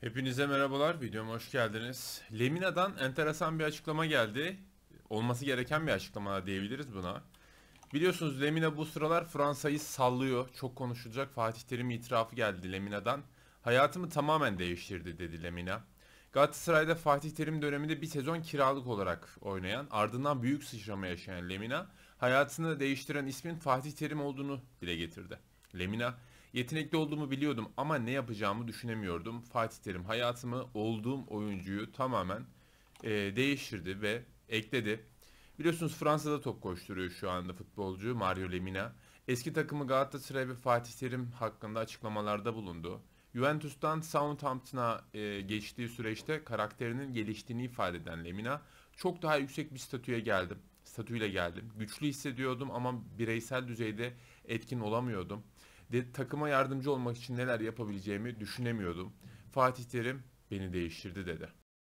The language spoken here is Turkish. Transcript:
Hepinize merhabalar, videoma hoş geldiniz. Lemina'dan enteresan bir açıklama geldi. Olması gereken bir açıklama diyebiliriz buna. Biliyorsunuz Lemina bu sıralar Fransa'yı sallıyor. Çok konuşulacak Fatih Terim itirafı geldi Lemina'dan. Hayatımı tamamen değiştirdi dedi Lemina. Galatasaray'da Fatih Terim döneminde bir sezon kiralık olarak oynayan, ardından büyük sıçrama yaşayan Lemina, hayatını değiştiren ismin Fatih Terim olduğunu dile getirdi. Lemina, yetenekli olduğumu biliyordum ama ne yapacağımı düşünemiyordum. Fatih Terim hayatımı, olduğum oyuncuyu tamamen e, değiştirdi ve ekledi. Biliyorsunuz Fransa'da top koşturuyor şu anda futbolcu Mario Lemina. Eski takımı Galatasaray ve Fatih Terim hakkında açıklamalarda bulundu. Juventus'tan Southampton'a e, geçtiği süreçte karakterinin geliştiğini ifade eden Lemina çok daha yüksek bir statüye geldim. Statüyle geldim. Güçlü hissediyordum ama bireysel düzeyde etkin olamıyordum de, takıma yardımcı olmak için neler yapabileceğimi düşünemiyordum. Fatih Terim beni değiştirdi dedi.